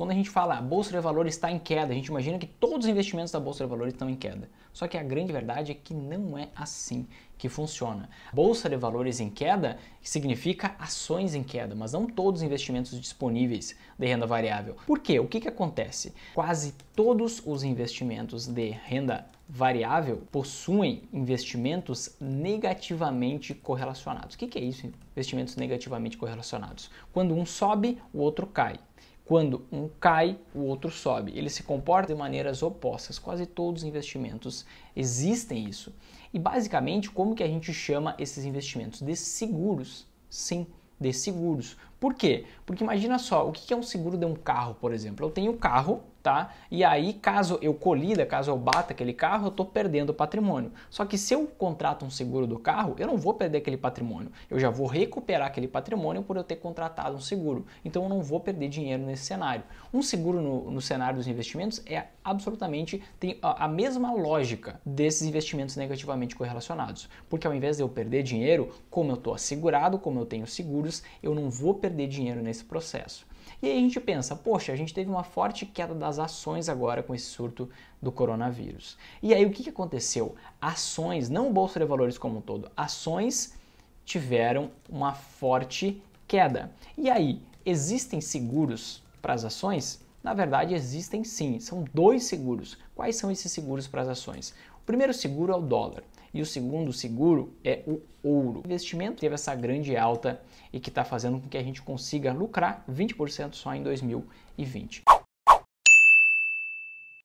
Quando a gente fala a bolsa de valores está em queda, a gente imagina que todos os investimentos da bolsa de valores estão em queda. Só que a grande verdade é que não é assim que funciona. Bolsa de valores em queda significa ações em queda, mas não todos os investimentos disponíveis de renda variável. Por quê? O que, que acontece? Quase todos os investimentos de renda variável possuem investimentos negativamente correlacionados. O que, que é isso? Investimentos negativamente correlacionados. Quando um sobe, o outro cai. Quando um cai, o outro sobe. Ele se comporta de maneiras opostas. Quase todos os investimentos existem isso. E basicamente, como que a gente chama esses investimentos? De seguros. Sim, de seguros. Por quê? Porque imagina só, o que é um seguro de um carro, por exemplo? Eu tenho um carro, tá? E aí, caso eu colida, caso eu bata aquele carro, eu estou perdendo o patrimônio. Só que se eu contrato um seguro do carro, eu não vou perder aquele patrimônio. Eu já vou recuperar aquele patrimônio por eu ter contratado um seguro. Então, eu não vou perder dinheiro nesse cenário. Um seguro no, no cenário dos investimentos é absolutamente tem a, a mesma lógica desses investimentos negativamente correlacionados. Porque ao invés de eu perder dinheiro, como eu estou assegurado, como eu tenho seguros, eu não vou perder perder dinheiro nesse processo. E aí a gente pensa, poxa, a gente teve uma forte queda das ações agora com esse surto do coronavírus. E aí o que aconteceu? Ações, não o Bolsa de Valores como um todo, ações tiveram uma forte queda. E aí, existem seguros para as ações? Na verdade, existem sim, são dois seguros. Quais são esses seguros para as ações? O primeiro seguro é o dólar e o segundo seguro é o ouro. O investimento teve essa grande alta e que está fazendo com que a gente consiga lucrar 20% só em 2020.